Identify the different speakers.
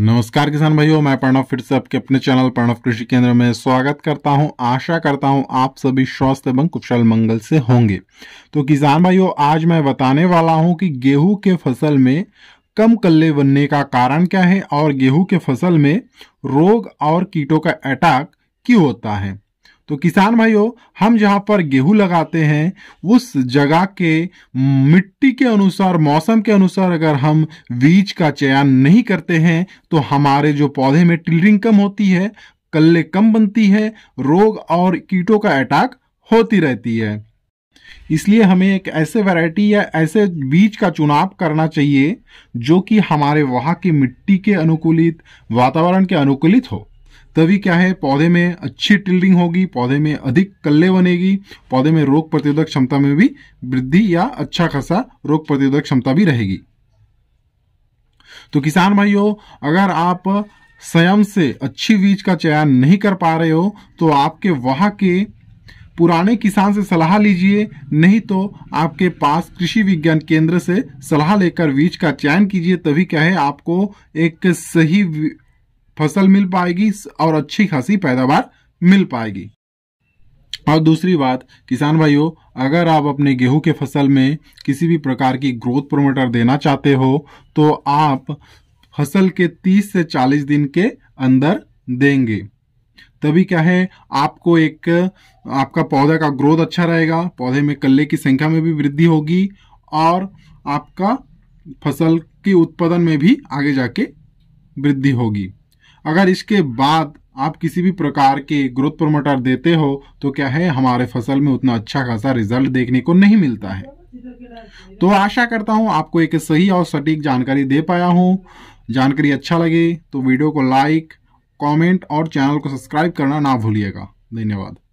Speaker 1: नमस्कार किसान भाइयों मैं प्रणव फिर से आपके अपने चैनल प्रणव कृषि केंद्र में स्वागत करता हूं आशा करता हूं आप सभी स्वस्थ एवं कुशल मंगल से होंगे तो किसान भाइयों आज मैं बताने वाला हूं कि गेहूं के फसल में कम कल्ले बनने का कारण क्या है और गेहूं के फसल में रोग और कीटों का अटैक क्यों होता है तो किसान भाइयों हम जहाँ पर गेहूं लगाते हैं उस जगह के मिट्टी के अनुसार मौसम के अनुसार अगर हम बीज का चयन नहीं करते हैं तो हमारे जो पौधे में टिलरिंग कम होती है कल्ले कम बनती है रोग और कीटों का अटैक होती रहती है इसलिए हमें एक ऐसे वैरायटी या ऐसे बीज का चुनाव करना चाहिए जो कि हमारे वहाँ की मिट्टी के अनुकूलित वातावरण के अनुकूलित हो तभी क्या है पौधे में अच्छी टिल्डिंग होगी पौधे में अधिक कल्ले बनेगी पौधे में रोग प्रतिरोधक क्षमता में भी वृद्धि या अच्छा खासा रोग प्रतिरोधक क्षमता भी रहेगी तो किसान भाइयों अगर आप स्वयं से अच्छी बीज का चयन नहीं कर पा रहे हो तो आपके वहां के पुराने किसान से सलाह लीजिए नहीं तो आपके पास कृषि विज्ञान केंद्र से सलाह लेकर बीज का चयन कीजिए तभी क्या है आपको एक सही फसल मिल पाएगी और अच्छी खासी पैदावार मिल पाएगी और दूसरी बात किसान भाइयों अगर आप अपने गेहूं के फसल में किसी भी प्रकार की ग्रोथ प्रोमोटर देना चाहते हो तो आप फसल के 30 से 40 दिन के अंदर देंगे तभी क्या है आपको एक आपका पौधा का ग्रोथ अच्छा रहेगा पौधे में कल्ले की संख्या में भी वृद्धि होगी और आपका फसल के उत्पादन में भी आगे जाके वृद्धि होगी अगर इसके बाद आप किसी भी प्रकार के ग्रोथ प्रोमोटर देते हो तो क्या है हमारे फसल में उतना अच्छा खासा रिजल्ट देखने को नहीं मिलता है तो आशा करता हूं आपको एक सही और सटीक जानकारी दे पाया हूं जानकारी अच्छा लगे तो वीडियो को लाइक कमेंट और चैनल को सब्सक्राइब करना ना भूलिएगा धन्यवाद